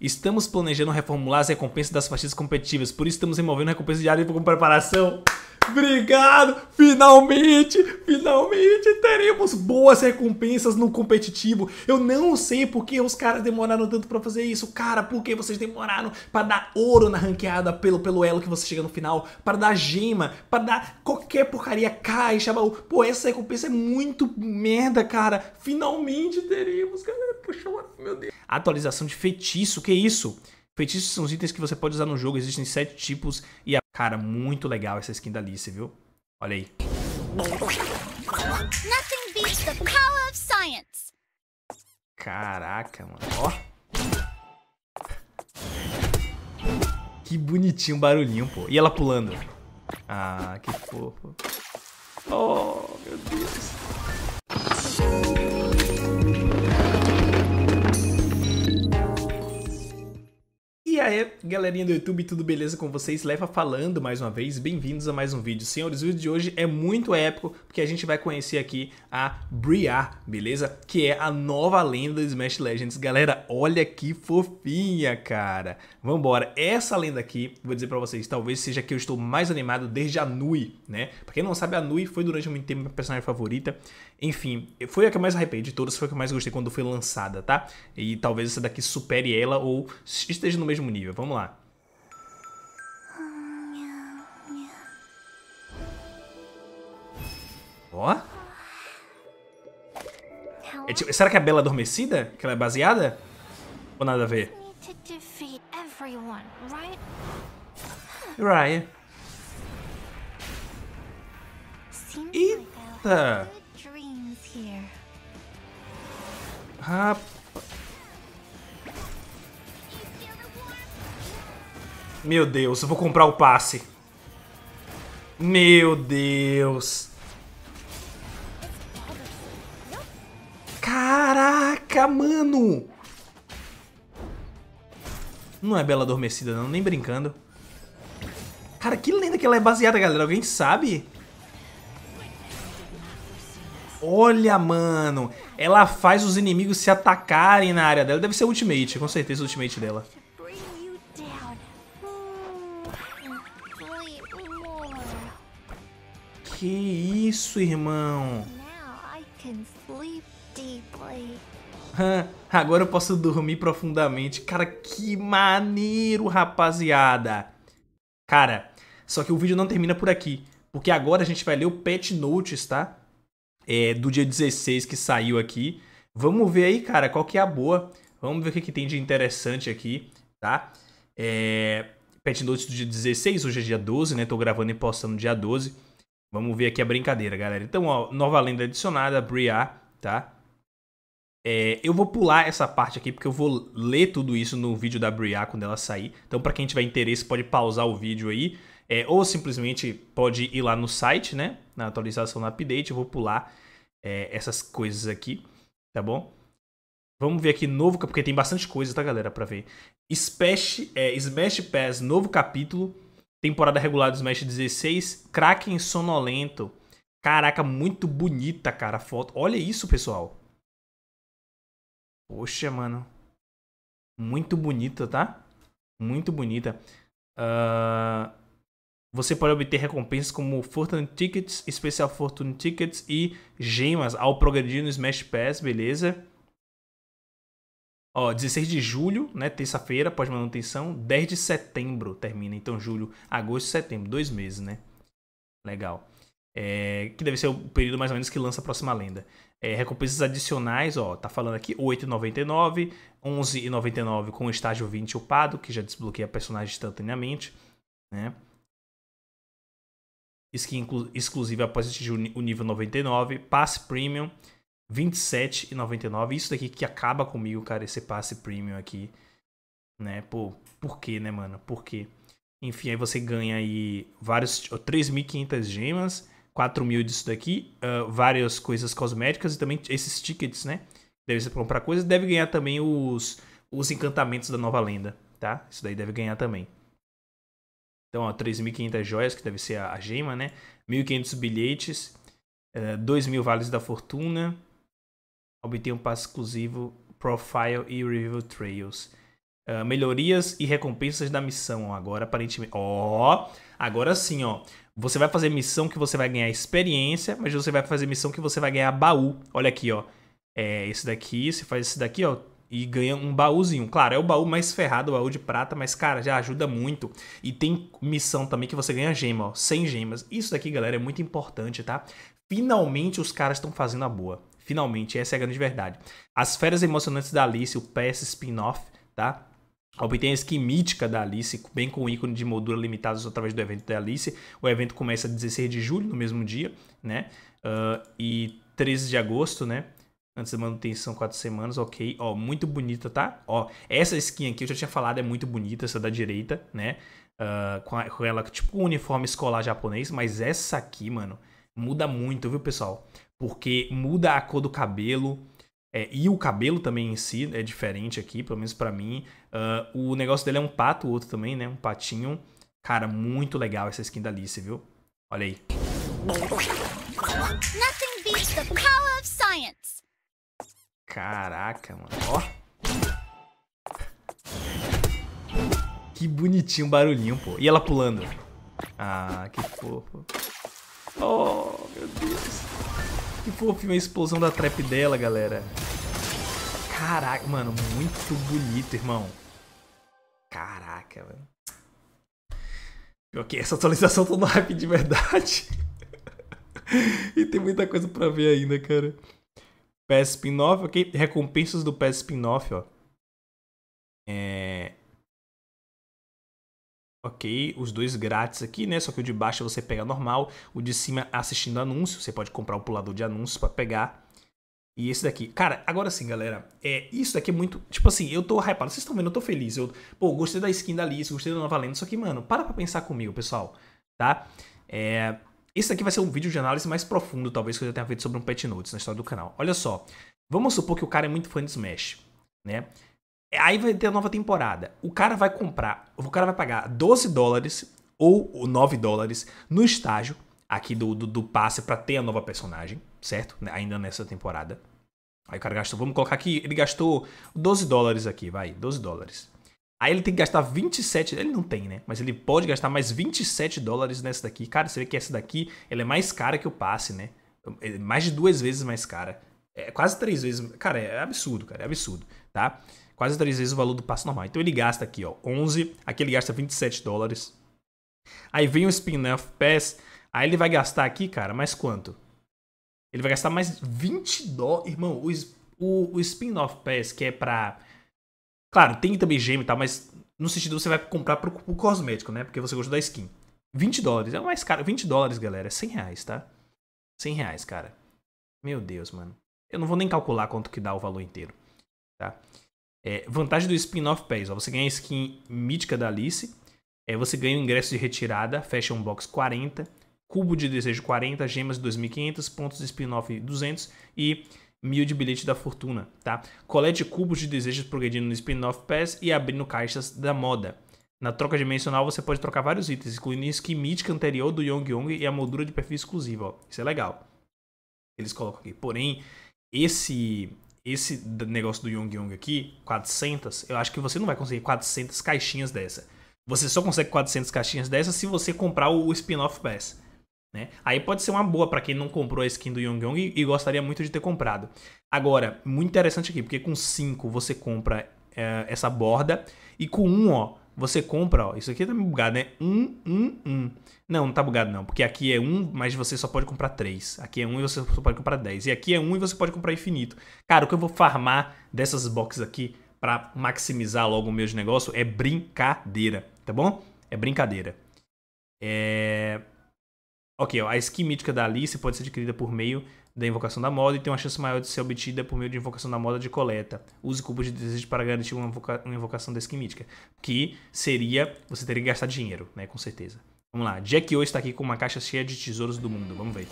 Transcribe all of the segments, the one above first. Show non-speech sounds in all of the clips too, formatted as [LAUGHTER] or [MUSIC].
Estamos planejando reformular as recompensas das partidas competitivas, por isso estamos removendo recompensas diárias como preparação. Obrigado! Finalmente, finalmente teremos boas recompensas no competitivo. Eu não sei por que os caras demoraram tanto pra fazer isso. Cara, por que vocês demoraram pra dar ouro na ranqueada pelo, pelo elo que você chega no final? Pra dar gema? Pra dar qualquer porcaria, caixa, baú? Pô, essa recompensa é muito merda, cara. Finalmente teremos, galera. Poxa, meu Deus. Atualização de feitiço, que isso? Feitiços são os itens que você pode usar no jogo, existem sete tipos e a Cara, muito legal essa skin da Alice, viu? Olha aí. Caraca, mano. Ó. Que bonitinho o barulhinho, pô. E ela pulando. Ah, que fofo. Oh, meu galerinha do YouTube, tudo beleza com vocês? Leva falando mais uma vez, bem-vindos a mais um vídeo. Senhores, o vídeo de hoje é muito épico, porque a gente vai conhecer aqui a Briar, beleza? Que é a nova lenda do Smash Legends. Galera, olha que fofinha, cara. Vambora, essa lenda aqui, vou dizer pra vocês, talvez seja que eu estou mais animado desde a Nui, né? Pra quem não sabe, a Nui foi durante muito tempo minha personagem favorita, enfim, foi a que eu mais arrependi de todas, foi a que eu mais gostei quando foi lançada, tá? E talvez essa daqui supere ela ou esteja no mesmo nível. Vamos lá. Ó. É tipo, será que é a Bela Adormecida? Que ela é baseada? Ou nada a ver? Ryan. Eita! Rapaz. Meu Deus, eu vou comprar o passe. Meu Deus. Caraca, mano. Não é Bela Adormecida não, nem brincando. Cara, que lenda que ela é baseada, galera. Alguém sabe? Olha, mano. Ela faz os inimigos se atacarem na área dela. Deve ser ultimate, com certeza ultimate dela. Que isso, irmão? Agora eu posso dormir profundamente. Cara, que maneiro, rapaziada. Cara, só que o vídeo não termina por aqui. Porque agora a gente vai ler o Pet Notes, tá? é, do dia 16 que saiu aqui. Vamos ver aí, cara, qual que é a boa. Vamos ver o que, que tem de interessante aqui, tá? É, Pet Notes do dia 16, hoje é dia 12, né? Tô gravando e postando dia 12. Vamos ver aqui a brincadeira, galera. Então, ó, nova lenda adicionada, Briar, tá? É, eu vou pular essa parte aqui porque eu vou ler tudo isso no vídeo da Briar quando ela sair. Então, para quem tiver interesse, pode pausar o vídeo aí. É, ou simplesmente pode ir lá no site, né? Na atualização, no update, eu vou pular é, essas coisas aqui, tá bom? Vamos ver aqui novo, porque tem bastante coisa, tá, galera, pra ver. Smash, é, Smash Pass, novo capítulo, temporada regular do Smash 16, Kraken Sonolento. Caraca, muito bonita, cara, a foto. Olha isso, pessoal. Poxa, mano. Muito bonita, tá? Muito bonita. Uh, você pode obter recompensas como Fortune Tickets, Special Fortune Tickets e gemas ao progredir no Smash Pass, beleza? Ó, 16 de julho, né, terça-feira, pós-manutenção, 10 de setembro termina. Então, julho, agosto, setembro, dois meses, né? Legal. É, que deve ser o período mais ou menos que lança a próxima lenda. É, recompensas adicionais, ó, tá falando aqui 8,99, 11,99 com o estágio 20 upado, que já desbloqueia personagem instantaneamente, né? skin exclusiva após atingir o nível 99, passe premium 27,99. Isso daqui que acaba comigo, cara, esse passe premium aqui, né? Pô, por quê, né, mano? Por quê? Enfim, aí você ganha aí vários 3.500 gemas, 4 mil disso daqui, uh, várias coisas cosméticas e também esses tickets, né? Deve ser comprar coisas, deve ganhar também os, os encantamentos da nova lenda, tá? Isso daí deve ganhar também. Então, ó, 3.500 joias, que deve ser a, a gema, né? 1.500 bilhetes, é, eh, 2.000 vales da fortuna. Obtém um passe exclusivo Profile e Review Trails. Uh, melhorias e recompensas da missão. Agora, aparentemente. Ó! Oh, agora sim, ó. Você vai fazer missão que você vai ganhar experiência, mas você vai fazer missão que você vai ganhar baú. Olha aqui, ó. É esse daqui, você faz esse daqui, ó e ganha um baúzinho. Claro, é o baú mais ferrado, o baú de prata, mas, cara, já ajuda muito. E tem missão também que você ganha gema, ó, 100 gemas. Isso daqui, galera, é muito importante, tá? Finalmente os caras estão fazendo a boa. Finalmente, essa é a grande verdade. As Férias Emocionantes da Alice, o PS Spin-Off, tá? Obtém a skin mítica da Alice, bem com o ícone de moldura limitados através do evento da Alice. O evento começa 16 de julho, no mesmo dia, né? Uh, e 13 de agosto, né? Antes da manutenção, 4 semanas, ok. Ó, muito bonita, tá? Ó, essa skin aqui eu já tinha falado, é muito bonita, essa da direita, né? Uh, com, a, com ela, tipo, um uniforme escolar japonês, mas essa aqui, mano, muda muito, viu, pessoal? Porque muda a cor do cabelo, é, e o cabelo também em si é diferente aqui, pelo menos para mim. Uh, o negócio dele é um pato, o outro também, né? Um patinho. Cara, muito legal essa skin da Alice, viu? Olha aí. Nothing beats the power of science. Caraca, mano. Ó. Que bonitinho o barulhinho, pô. E ela pulando. Ah, que fofo. Oh, meu Deus. Que fofinho a explosão da trap dela, galera. Caraca, mano. Muito bonito, irmão. Caraca, mano. Ok, essa atualização tá no hype de verdade. [LAUGHS] e tem muita coisa pra ver ainda, cara. PES Spin-off, ok? Recompensas do PES Spin-off, ó. É... Ok, os dois grátis aqui, né? Só que o de baixo você pega normal, o de cima assistindo anúncio, você pode comprar o um pulador de anúncios para pegar. E esse daqui. Cara, agora sim, galera. É, isso daqui é muito. Tipo assim, eu tô hypado. Vocês estão vendo, eu tô feliz. Eu, pô, gostei da skin da Alice, gostei da nova lenda. Só que, mano, para pra pensar comigo, pessoal. Tá? É. Isso aqui vai ser um vídeo de análise mais profundo, talvez, que eu já tenha feito sobre um Pet Notes na história do canal. Olha só, vamos supor que o cara é muito fã de Smash, né? Aí vai ter a nova temporada. O cara vai comprar, o cara vai pagar 12 dólares ou 9 dólares no estágio aqui do, do, do passe para ter a nova personagem, certo? Né, ainda nessa temporada. Aí o cara gastou, vamos colocar aqui, ele gastou 12 dólares aqui, vai, 12 dólares. Aí ele tem que gastar 27, ele não tem, né? Mas ele pode gastar mais 27 dólares nessa daqui. Cara, você vê que essa daqui, ela é mais cara que o passe, né? É mais de duas vezes mais cara. É quase três vezes, cara, é absurdo, cara, é absurdo, tá? Quase três vezes o valor do passe normal. Então ele gasta aqui, ó, 11, aqui ele gasta 27 dólares. Aí vem o spin-off pass, aí ele vai gastar aqui, cara, mais quanto? Ele vai gastar mais 20 dólares. Irmão, o, o, o spin-off pass, que é pra Claro, tem também gêmeo e tal, mas no sentido você vai comprar pro, pro cosmético, né? Porque você gostou da skin. 20 dólares, é o mais caro. 20 dólares, galera, é 100 reais, tá? 100 reais, cara. Meu Deus, mano. Eu não vou nem calcular quanto que dá o valor inteiro, tá? É, vantagem do spin-off pés, ó. Você ganha a skin mítica da Alice. É, você ganha o ingresso de retirada, Fashion Box 40, Cubo de Desejo 40, Gemas 2.500, Pontos de Spin-off 200 e mil de bilhete da fortuna, tá? Colete cubos de desejos progredindo no spin-off pass e abrindo caixas da moda. Na troca dimensional você pode trocar vários itens, incluindo skin mítica anterior do Yong Yong e a moldura de perfil exclusiva, ó. Isso é legal. Eles colocam aqui. Porém, esse esse negócio do Yong Yong aqui, 400, eu acho que você não vai conseguir 400 caixinhas dessa. Você só consegue 400 caixinhas dessa se você comprar o spin-off pass. Né? Aí pode ser uma boa para quem não comprou a skin do Yong Yong e, e, gostaria muito de ter comprado. Agora, muito interessante aqui, porque com 5 você compra é, essa borda e com 1, um, ó, você compra, ó, isso aqui tá bugado, né? 1, 1, 1. Não, não tá bugado não, porque aqui é 1, um, mas você só pode comprar 3. Aqui é 1 um e você só pode comprar 10. E aqui é 1 um e você pode comprar infinito. Cara, o que eu vou farmar dessas boxes aqui para maximizar logo o meu negócio é brincadeira, tá bom? É brincadeira. É... Ok, ó, a skin mítica da Alice pode ser adquirida por meio da invocação da moda e tem uma chance maior de ser obtida por meio de invocação da moda de coleta. Use cubos de desejo para garantir uma, invoca uma invocação da skin mítica, que seria você teria que gastar dinheiro, né, com certeza. Vamos lá, Jack O está aqui com uma caixa cheia de tesouros do mundo, vamos ver.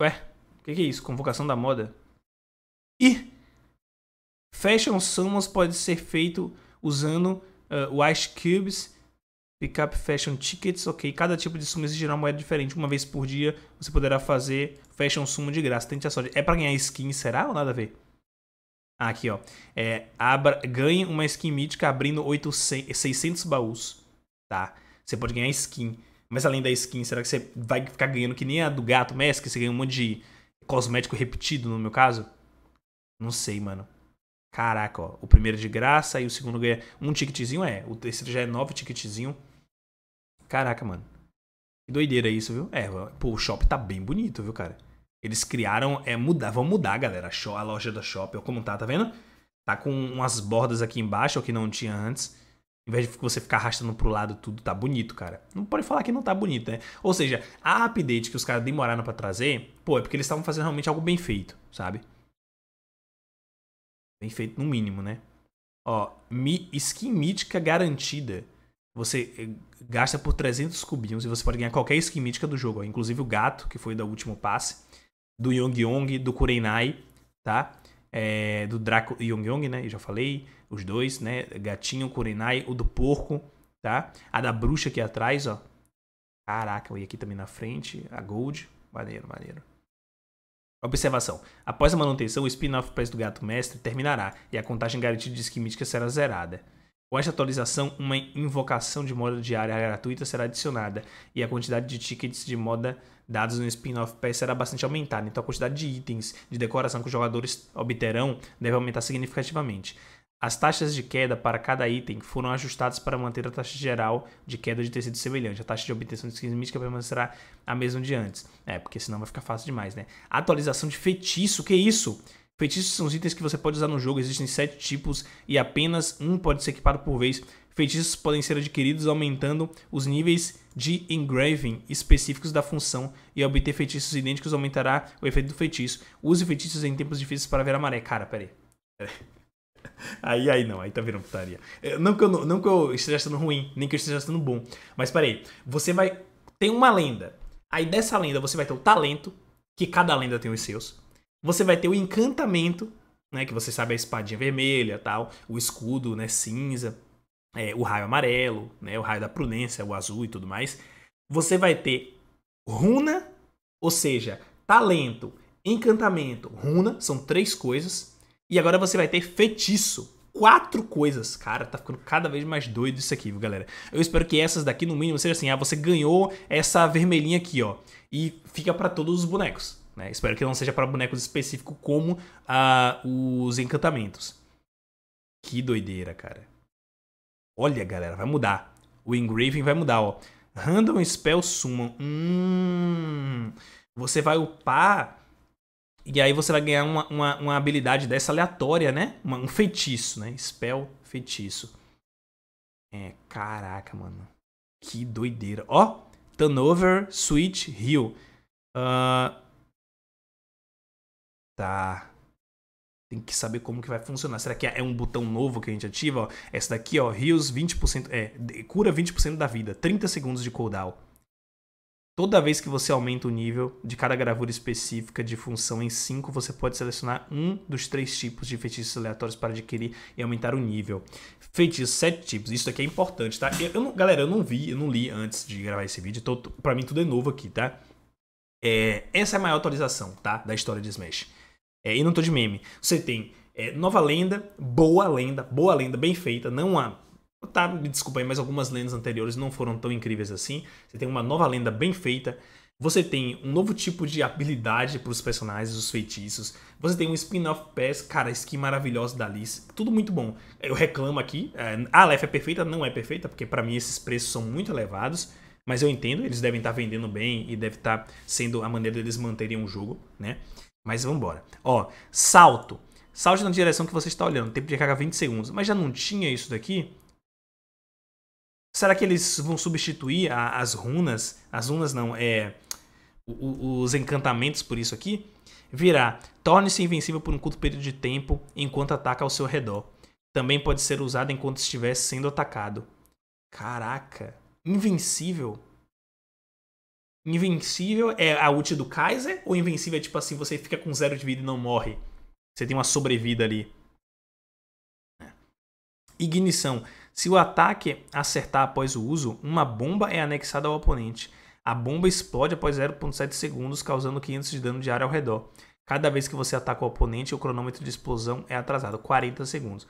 Ué, o que, que é isso? Convocação da moda? Ih! Fashion Summons pode ser feito usando uh, o Ice Cubes, Pickup Fashion Tickets, ok? Cada tipo de sumo exigirá uma moeda diferente. Uma vez por dia você poderá fazer Fashion Sumo de graça. Tente a sorte. É para ganhar skin, será ou nada a ver? Ah, aqui, ó. É, abra, ganhe uma skin mítica abrindo 800, 600 baús, tá? Você pode ganhar skin. Mas além da skin, será que você vai ficar ganhando que nem a do gato Mask? Você ganha um monte de cosmético repetido, no meu caso? Não sei, mano. Caraca, ó, o primeiro de graça e o segundo ganha um ticketzinho, é. O terceiro já é nove ticketzinho. Caraca, mano. Que doideira isso, viu? É, pô, o shopping tá bem bonito, viu, cara? Eles criaram, é mudar, vão mudar, galera, a loja da shopping, ó, como tá, tá vendo? Tá com umas bordas aqui embaixo, o que não tinha antes. Em vez de você ficar arrastando pro lado tudo, tá bonito, cara. Não pode falar que não tá bonito, né? Ou seja, a update que os caras demoraram para trazer, pô, é porque eles estavam fazendo realmente algo bem feito, sabe? Bem feito no mínimo, né? Ó, skin mítica garantida. Você eh, gasta por 300 cubinhos e você pode ganhar qualquer skin mítica do jogo, ó. inclusive o gato, que foi do último passe, do Yong Yong, do Kurenai, tá? É, do Draco Yong Yong, né? Eu já falei, os dois, né? Gatinho, Kurenai, o do porco, tá? A da bruxa aqui atrás, ó. Caraca, ia aqui também na frente, a Gold. Maneiro, maneiro. Observação. Após a manutenção, o spin-off Pés do Gato Mestre terminará e a contagem garantida de skin mítica será zerada. Com esta atualização, uma invocação de moda diária gratuita será adicionada e a quantidade de tickets de moda dados no spin-off Pass será bastante aumentada, então a quantidade de itens de decoração que os jogadores obterão deve aumentar significativamente. As taxas de queda para cada item foram ajustadas para manter a taxa geral de queda de tecido semelhante. A taxa de obtenção de skins místicas permanecerá a mesma de antes. É, porque senão vai ficar fácil demais, né? Atualização de feitiço, que isso? Feitiços são os itens que você pode usar no jogo, existem sete tipos e apenas um pode ser equipado por vez. Feitiços podem ser adquiridos aumentando os níveis de engraving específicos da função e obter feitiços idênticos aumentará o efeito do feitiço. Use feitiços em tempos difíceis para ver a maré. Cara, peraí. peraí aí, aí não, aí tá virando putaria. É, não que, eu, não que eu esteja sendo ruim, nem que eu esteja sendo bom. Mas peraí, você vai. Tem uma lenda. Aí dessa lenda você vai ter o talento, que cada lenda tem os seus. Você vai ter o encantamento, né? Que você sabe a espadinha vermelha tal, o escudo, né, cinza, é, o raio amarelo, né? O raio da prudência, o azul e tudo mais. Você vai ter runa, ou seja, talento, encantamento, runa, são três coisas e agora você vai ter feitiço. Quatro coisas, cara, tá ficando cada vez mais doido isso aqui, viu, galera? Eu espero que essas daqui, no mínimo, seja assim, ah, você ganhou essa vermelhinha aqui, ó, e fica para todos os bonecos, né? Espero que não seja para bonecos específicos como ah, os encantamentos. Que doideira, cara. Olha, galera, vai mudar. O engraving vai mudar, ó. Random Spell Summon. Hum, você vai upar e aí você vai ganhar uma, uma, uma habilidade dessa aleatória, né? Uma, um feitiço, né? Spell, feitiço. É, caraca, mano. Que doideira. Ó, oh, turnover, switch, heal. Uh, tá. Tem que saber como que vai funcionar. Será que é um botão novo que a gente ativa? essa daqui, ó, heals 20%. É, cura 20% da vida. 30 segundos de cooldown. Toda vez que você aumenta o nível de cada gravura específica de função em 5, você pode selecionar um dos três tipos de feitiços aleatórios para adquirir e aumentar o nível. Feitiços, sete tipos. Isso aqui é importante, tá? Eu, eu não, galera, eu não vi, eu não li antes de gravar esse vídeo, então pra mim tudo é novo aqui, tá? É, essa é a maior atualização, tá? Da história de Smash. É, e não tô de meme. Você tem é, nova lenda, boa lenda, boa lenda, bem feita, não há Tá, me desculpa aí, mas algumas lendas anteriores não foram tão incríveis assim. Você tem uma nova lenda bem feita. Você tem um novo tipo de habilidade para os personagens, os feitiços. Você tem um spin-off pass, cara, skin maravilhosa da Liz. Tudo muito bom. Eu reclamo aqui. É, a Aleph é perfeita? Não é perfeita, porque para mim esses preços são muito elevados. Mas eu entendo, eles devem estar tá vendendo bem e deve estar tá sendo a maneira deles manterem o jogo, né? Mas vamos embora. Ó, salto. Salte na direção que você está olhando. Tempo de carga 20 segundos. Mas já não tinha isso daqui? será que eles vão substituir a, as runas? As runas não, é. O, os encantamentos por isso aqui? Virá. Torne-se invencível por um curto período de tempo enquanto ataca ao seu redor. Também pode ser usado enquanto estiver sendo atacado. Caraca. Invencível? Invencível é a ult do Kaiser? Ou invencível é tipo assim, você fica com zero de vida e não morre? Você tem uma sobrevida ali. É. Ignição. Se o ataque acertar após o uso, uma bomba é anexada ao oponente. A bomba explode após 0,7 segundos, causando 500 de dano diário ao redor. Cada vez que você ataca o oponente, o cronômetro de explosão é atrasado, 40 segundos.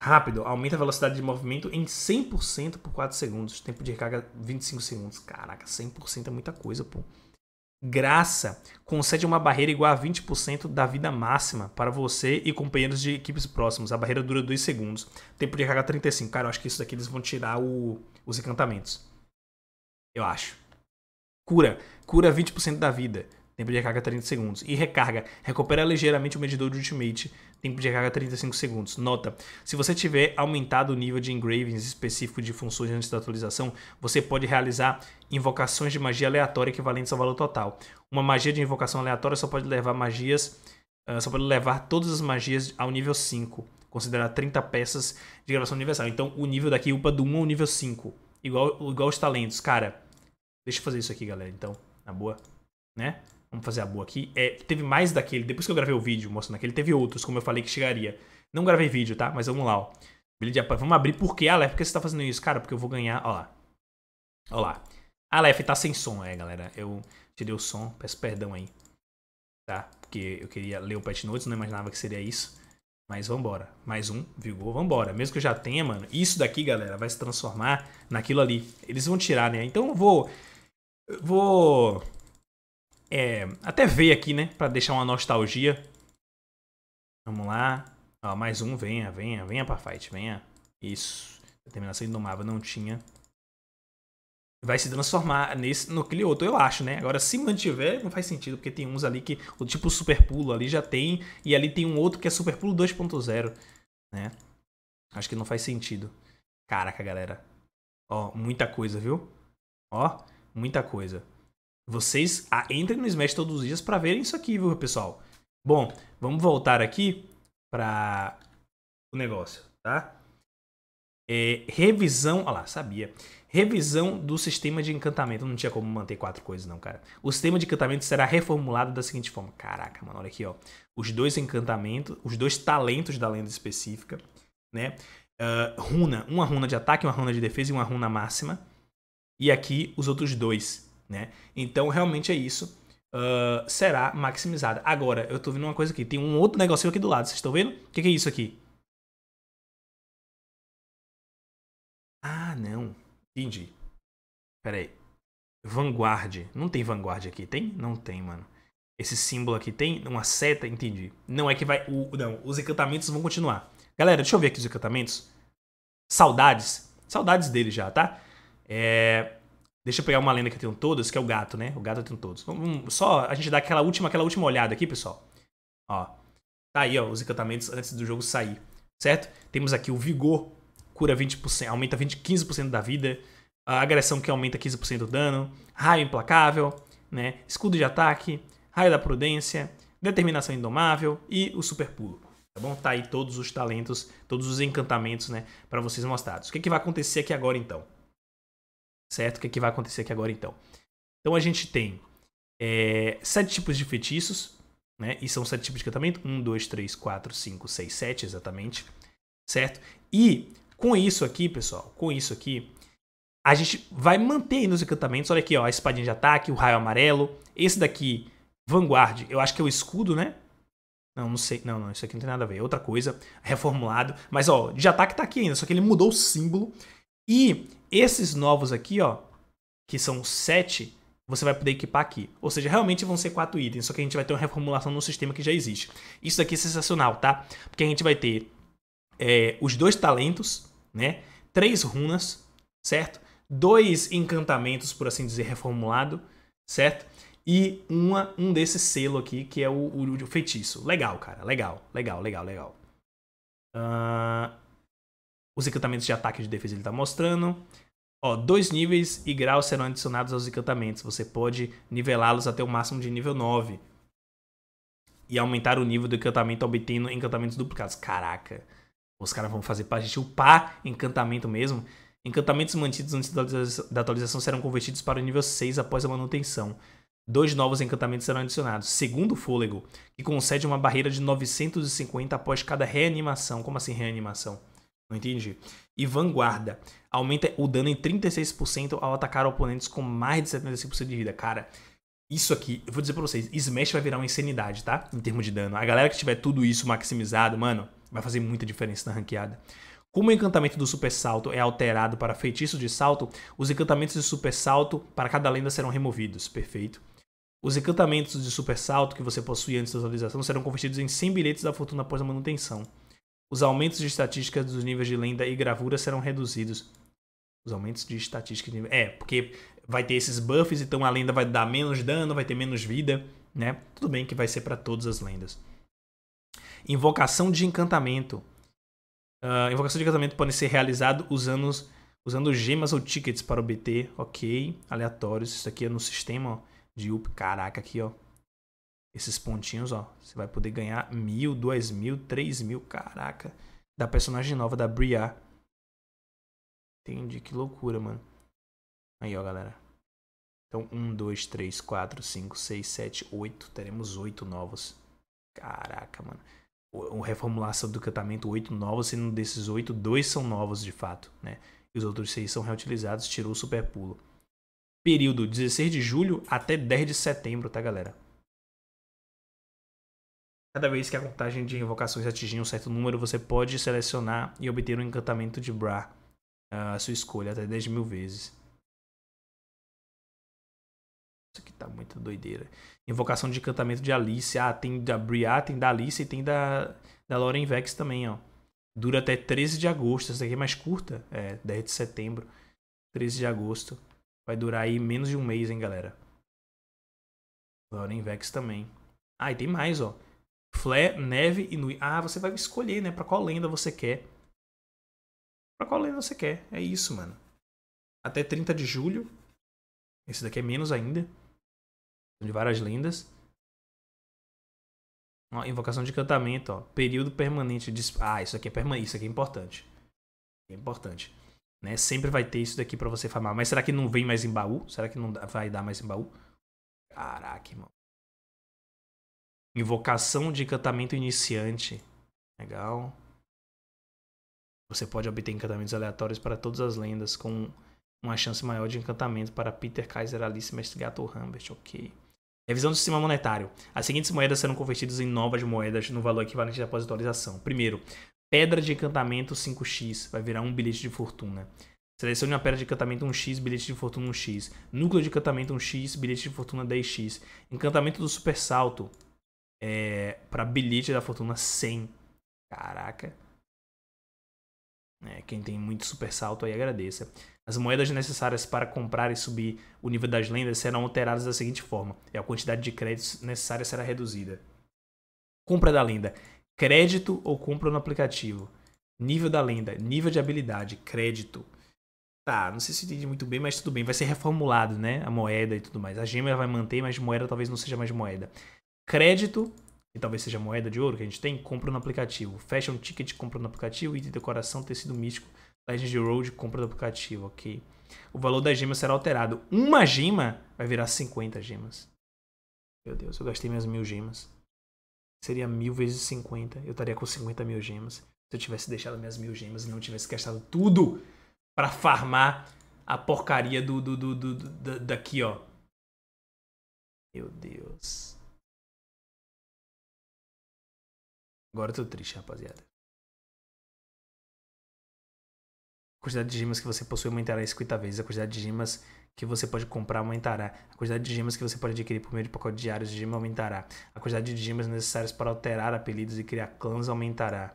Rápido, aumenta a velocidade de movimento em 100% por 4 segundos. Tempo de recarga 25 segundos. Caraca, 100% é muita coisa, pô. Graça concede uma barreira igual a 20% da vida máxima para você e companheiros de equipes próximos. A barreira dura 2 segundos. Tempo de carga 35. Cara, eu acho que isso daqui eles vão tirar o, os encantamentos. Eu acho. Cura. Cura 20% da vida. Tempo de recarga 30 segundos. E recarga. Recupera ligeiramente o medidor de ultimate Tempo de recarga 35 é segundos. Nota: se você tiver aumentado o nível de engravings específico de funções antes da atualização, você pode realizar invocações de magia aleatória equivalentes ao valor total. Uma magia de invocação aleatória só pode levar magias, uh, só pode levar todas as magias ao nível 5, considerar 30 peças de gravação universal. Então o nível daqui upa do 1 ao nível 5, igual igual os talentos, cara. Deixa eu fazer isso aqui, galera, então, na boa, né? vamos fazer a boa aqui, é, teve mais daquele, depois que eu gravei o vídeo mostrando aquele, teve outros, como eu falei que chegaria. Não gravei vídeo, tá? Mas vamos lá, ó. Vamos abrir por quê, Aleph? Por que você tá fazendo isso? Cara, porque eu vou ganhar, ó lá. Ó lá. Aleph tá sem som, é, galera. Eu tirei o som, peço perdão aí. Tá? Porque eu queria ler o patch notes, não imaginava que seria isso. Mas vambora. Mais um, vigor, vambora. Mesmo que eu já tenha, mano, isso daqui, galera, vai se transformar naquilo ali. Eles vão tirar, né? Então eu vou... Eu vou é, até veio aqui, né? Pra deixar uma nostalgia. Vamos lá. Ó, mais um. Venha, venha, venha pra fight. Venha. Isso. Determinação indomável não tinha. Vai se transformar nesse, no aquele outro, eu acho, né? Agora, se mantiver, não faz sentido, porque tem uns ali que o tipo super pulo ali já tem, e ali tem um outro que é super pulo 2.0, né? Acho que não faz sentido. Caraca, galera. Ó, muita coisa, viu? Ó, muita coisa. Vocês ah, entrem no Smash todos os dias para verem isso aqui, viu, pessoal? Bom, vamos voltar aqui para o negócio, tá? É, revisão, olha lá, sabia. Revisão do sistema de encantamento. Não tinha como manter quatro coisas, não, cara. O sistema de encantamento será reformulado da seguinte forma. Caraca, mano, olha aqui, ó. Os dois encantamentos, os dois talentos da lenda específica, né? Uh, runa, uma runa de ataque, uma runa de defesa e uma runa máxima. E aqui os outros dois né? Então realmente é isso. Uh, será maximizada. Agora, eu tô vendo uma coisa aqui. Tem um outro negocinho aqui do lado. Vocês estão vendo? O que, que é isso aqui? Ah, não. Entendi. Pera aí. Vanguard. Não tem Vanguard aqui, tem? Não tem, mano. Esse símbolo aqui tem uma seta, entendi. Não é que vai... O, não, os encantamentos vão continuar. Galera, deixa eu ver aqui os encantamentos. Saudades. Saudades dele já, tá? É... Deixa eu pegar uma lenda que eu tenho todas, que é o gato, né? O gato eu tenho todos. só a gente dá aquela última, aquela última olhada aqui, pessoal. Ó. Tá aí, ó, os encantamentos antes do jogo sair, certo? Temos aqui o vigor, cura 20%, aumenta 20, 15% da vida. A agressão que aumenta 15% do dano. Raio implacável, né? Escudo de ataque, raio da prudência, determinação indomável e o super pulo. Tá bom? Tá aí todos os talentos, todos os encantamentos, né? Pra vocês mostrados. O que, é que vai acontecer aqui agora, então? certo? O que, é que vai acontecer aqui agora então? Então a gente tem é, sete tipos de feitiços, né? E são sete tipos de encantamento: um, dois, três, quatro, cinco, seis, sete, exatamente, certo? E com isso aqui, pessoal, com isso aqui, a gente vai manter nos encantamentos. Olha aqui, ó, a espadinha de ataque, o raio amarelo. Esse daqui, Vanguard, eu acho que é o escudo, né? Não, não sei. Não, não, isso aqui não tem nada a ver. É outra coisa, reformulado. Mas, ó, de ataque tá aqui ainda, só que ele mudou o símbolo. E esses novos aqui, ó, que são sete, você vai poder equipar aqui. Ou seja, realmente vão ser quatro itens, só que a gente vai ter uma reformulação no sistema que já existe. Isso daqui é sensacional, tá? Porque a gente vai ter é, os dois talentos, né? Três runas, certo? Dois encantamentos, por assim dizer, reformulado, certo? E uma, um desse selo aqui, que é o, o, o feitiço. Legal, cara. Legal, legal, legal, legal. Uh, os encantamentos de ataque e de defesa ele está mostrando. Ó, dois níveis e graus serão adicionados aos encantamentos. Você pode nivelá-los até o máximo de nível 9. E aumentar o nível do encantamento obtendo encantamentos duplicados. Caraca. Os caras vão fazer pra gente upar encantamento mesmo. Encantamentos mantidos antes da atualização serão convertidos para o nível 6 após a manutenção. Dois novos encantamentos serão adicionados. Segundo fôlego, que concede uma barreira de 950 após cada reanimação. Como assim reanimação? Não entendi. E Vanguarda. Aumenta o dano em 36% ao atacar oponentes com mais de 75% de vida. Cara, isso aqui, eu vou dizer pra vocês, Smash vai virar uma insanidade, tá? Em termos de dano. A galera que tiver tudo isso maximizado, mano, vai fazer muita diferença na ranqueada. Como o encantamento do super salto é alterado para feitiço de salto, os encantamentos de super salto para cada lenda serão removidos. Perfeito. Os encantamentos de super salto que você possui antes da atualização serão convertidos em 100 bilhetes da fortuna após a manutenção. Os aumentos de estatísticas dos níveis de lenda e gravura serão reduzidos. Os aumentos de estatística de É, porque vai ter esses buffs, então a lenda vai dar menos dano, vai ter menos vida, né? Tudo bem que vai ser para todas as lendas. Invocação de encantamento. Uh, invocação de encantamento pode ser realizado usando, usando gemas ou tickets para obter. Ok. Aleatórios. Isso aqui é no sistema de UP. Caraca, aqui, ó esses pontinhos, ó. Você vai poder ganhar mil, dois mil, três mil, caraca. Da personagem nova, da Briar. Entendi, que loucura, mano. Aí, ó, galera. Então, um, dois, três, quatro, cinco, seis, sete, oito. Teremos oito novos. Caraca, mano. O, o reformulação do encantamento, oito novos, sendo desses oito, dois são novos de fato, né? E os outros seis são reutilizados, tirou o super pulo. Período 16 de julho até 10 de setembro, tá, galera? Cada vez que a contagem de invocações atingir um certo número, você pode selecionar e obter um encantamento de Bra a ah, sua escolha até 10 mil vezes. Isso aqui tá muito doideira. Invocação de encantamento de Alice. Ah, tem da Bria, tem da Alice e tem da, da Lauren Vex também, ó. Dura até 13 de agosto. Essa daqui é mais curta. É, 10 de setembro. 13 de agosto. Vai durar aí menos de um mês, hein, galera. Lauren Vex também. Ah, e tem mais, ó. Flé, Neve e Nui. Ah, você vai escolher, né? Pra qual lenda você quer. Pra qual lenda você quer. É isso, mano. Até 30 de julho. Esse daqui é menos ainda. De várias lendas. Ó, invocação de encantamento, ó. Período permanente de... Ah, isso aqui é permanente. Isso aqui é importante. É importante. Né? Sempre vai ter isso daqui para você farmar. Mas será que não vem mais em baú? Será que não vai dar mais em baú? Caraca, irmão. Invocação de encantamento iniciante. Legal. Você pode obter encantamentos aleatórios para todas as lendas, com uma chance maior de encantamento para Peter, Kaiser, Alice, Mestre Gato Humbert. Ok. Revisão do sistema monetário. As seguintes moedas serão convertidas em novas moedas no valor equivalente após atualização. Primeiro, Pedra de Encantamento 5x vai virar um bilhete de fortuna. Selecione uma pedra de encantamento 1x, bilhete de fortuna 1x. Núcleo de encantamento 1x, bilhete de fortuna 10x. Encantamento do super salto, é, para bilhete da fortuna 100. Caraca. É, quem tem muito super salto aí agradeça. As moedas necessárias para comprar e subir o nível das lendas serão alteradas da seguinte forma: é, a quantidade de créditos necessária será reduzida. Compra da lenda: crédito ou compra no aplicativo. Nível da lenda: nível de habilidade, crédito. Tá, não sei se entendi muito bem, mas tudo bem. Vai ser reformulado, né? A moeda e tudo mais. A gema vai manter, mas moeda talvez não seja mais moeda crédito, que talvez seja moeda de ouro que a gente tem, compra no aplicativo. Fashion ticket, compra no aplicativo. Item de decoração, tecido místico, Legend Road, compra no aplicativo, ok. O valor das gemas será alterado. Uma gema vai virar 50 gemas. Meu Deus, eu gastei minhas mil gemas. Seria mil vezes 50. Eu estaria com 50 mil gemas. Se eu tivesse deixado minhas mil gemas e não tivesse gastado tudo para farmar a porcaria do, do, do, do, do daqui, ó. Meu Deus. Agora eu tô triste, rapaziada. A quantidade de gemas que você possui aumentará em 50 vezes. A quantidade de gemas que você pode comprar aumentará. A quantidade de gemas que você pode adquirir por meio de pacote diários de gema aumentará. A quantidade de gemas necessárias para alterar apelidos e criar clãs aumentará.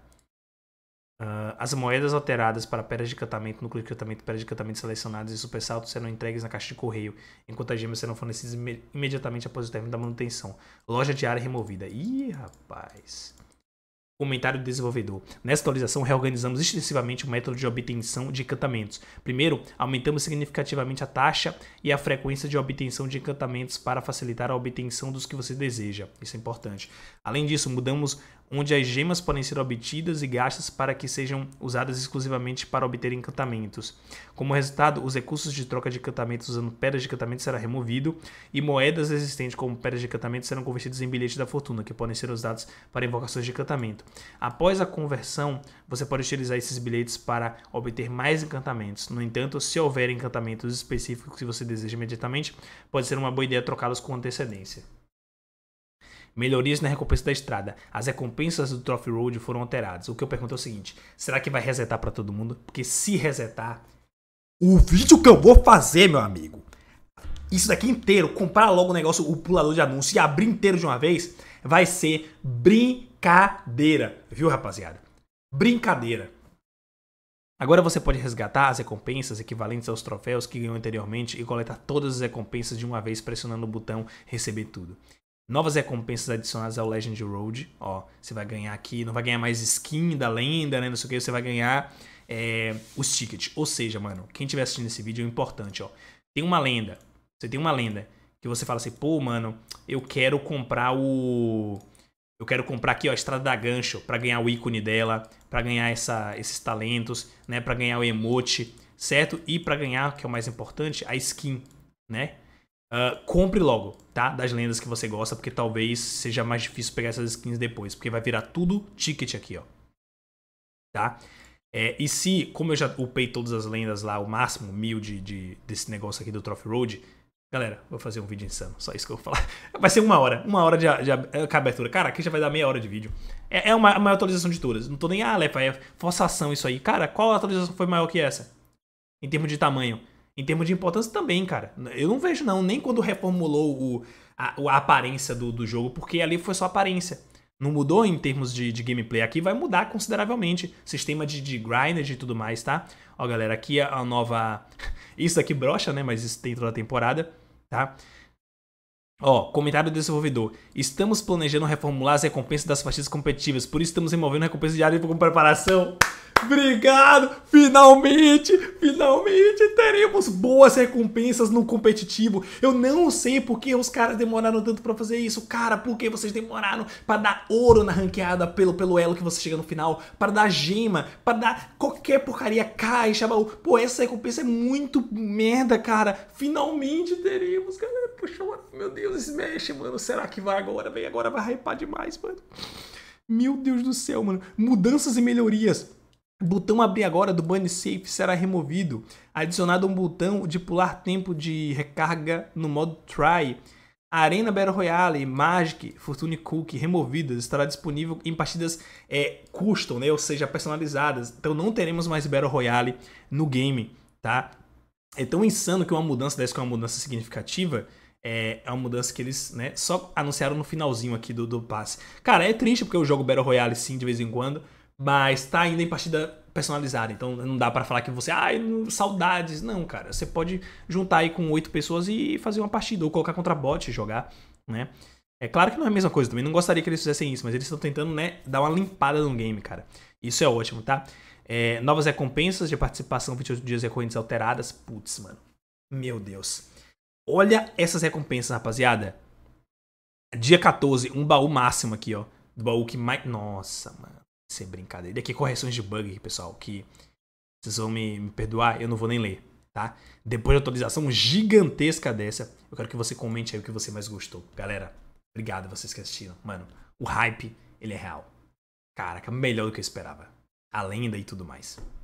Uh, as moedas alteradas para peras de encantamento, núcleo de encantamento, peras de encantamento selecionadas e super saltos serão entregues na caixa de correio, enquanto as gemas serão fornecidas imediatamente após o término da manutenção. Loja de área removida. Ih, rapaz. Comentário do desenvolvedor. Nesta atualização, reorganizamos extensivamente o método de obtenção de encantamentos. Primeiro, aumentamos significativamente a taxa e a frequência de obtenção de encantamentos para facilitar a obtenção dos que você deseja. Isso é importante. Além disso, mudamos onde as gemas podem ser obtidas e gastas para que sejam usadas exclusivamente para obter encantamentos. Como resultado, os recursos de troca de encantamentos usando pedras de encantamento será removido e moedas existentes como pedras de encantamento serão convertidas em bilhetes da fortuna, que podem ser usados para invocações de encantamento. Após a conversão, você pode utilizar esses bilhetes para obter mais encantamentos. No entanto, se houver encantamentos específicos que você deseja imediatamente, pode ser uma boa ideia trocá-los com antecedência. Melhorias na recompensa da estrada. As recompensas do Trophy Road foram alteradas. O que eu pergunto é o seguinte: será que vai resetar para todo mundo? Porque se resetar, o vídeo que eu vou fazer, meu amigo, isso daqui inteiro, comprar logo o negócio, o pulador de anúncio e abrir inteiro de uma vez, vai ser brincadeira, viu, rapaziada? Brincadeira. Agora você pode resgatar as recompensas equivalentes aos troféus que ganhou anteriormente e coletar todas as recompensas de uma vez pressionando o botão receber tudo novas recompensas adicionadas ao Legend Road. Ó, você vai ganhar aqui, não vai ganhar mais skin da lenda, né? Não sei o que, você vai ganhar é, os tickets. Ou seja, mano, quem estiver assistindo esse vídeo é importante, ó. Tem uma lenda. Você tem uma lenda que você fala assim, pô, mano, eu quero comprar o. Eu quero comprar aqui, ó, a Estrada da Gancho, para ganhar o ícone dela, para ganhar essa, esses talentos, né? para ganhar o emote, certo? E para ganhar, que é o mais importante, a skin, né? Ah, compre logo, tá? Das lendas que você gosta, porque talvez seja mais difícil pegar essas skins depois, porque vai virar tudo ticket aqui, ó. Tá? É, e se, como eu já upei todas as lendas lá, o máximo, mil de, de desse negócio aqui do Trophy Road, galera, vou fazer um vídeo insano, só isso que eu vou falar. [LAUGHS] Vai ser uma hora, uma hora de, de, de é, abertura. Cara, aqui já vai dar meia hora de vídeo. É, é uma, a maior atualização de todas. Não tô nem, ah, Lepa, é forçação isso aí. Cara, qual atualização foi maior que essa? Em termos de tamanho em termos de importância também, cara. Eu não vejo, não, nem quando reformulou o, a, a aparência do, do jogo, porque ali foi só aparência. Não mudou em termos de, de gameplay. Aqui vai mudar consideravelmente. Sistema de, de grind e tudo mais, tá? Ó, galera, aqui é a nova. [LAUGHS] Isso aqui brocha, né? Mas isso dentro da temporada, tá? Ó, comentário do desenvolvedor. Estamos planejando reformular as recompensas das partidas competitivas, por isso estamos removendo recompensas diárias com preparação. Obrigado! Finalmente, finalmente teremos boas recompensas no competitivo. Eu não sei por que os caras demoraram tanto pra fazer isso. Cara, por que vocês demoraram pra dar ouro na ranqueada pelo, pelo elo que você chega no final? Pra dar gema, pra dar qualquer porcaria, caixa, baú. Pô, essa recompensa é muito merda, cara. Finalmente teremos, galera. Poxa, meu Deus, Smash, mano. Será que vai agora? Vem agora, vai hypar demais, mano. Meu Deus do céu, mano. Mudanças e melhorias botão abrir agora do Bunny Safe será removido, adicionado um botão de pular tempo de recarga no modo Try. A Arena Battle Royale, Magic, Fortune Cookie removidas estará disponível em partidas é, custom, né? ou seja, personalizadas. Então não teremos mais Battle Royale no game, tá? É tão insano que uma mudança dessa, que é uma mudança significativa, é, é uma mudança que eles né, só anunciaram no finalzinho aqui do, do passe. Cara, é triste porque eu jogo Battle Royale sim de vez em quando, mas tá ainda em partida personalizada. Então não dá para falar que você, ai, ah, saudades. Não, cara. Você pode juntar aí com oito pessoas e fazer uma partida, ou colocar contra bot e jogar, né? É claro que não é a mesma coisa também. Não gostaria que eles fizessem isso, mas eles estão tentando, né, dar uma limpada no game, cara. Isso é ótimo, tá? É, novas recompensas de participação 28 dias recorrentes alteradas. Putz, mano. Meu Deus. Olha essas recompensas, rapaziada. Dia 14, um baú máximo aqui, ó. Do baú que mais. Nossa, mano. Sem brincadeira. Daqui correções de bug, pessoal, que vocês vão me, me perdoar, eu não vou nem ler, tá? Depois da atualização gigantesca dessa, eu quero que você comente aí o que você mais gostou. Galera, obrigado vocês que assistiram. Mano, o hype, ele é real. Caraca, melhor do que eu esperava. A lenda e tudo mais.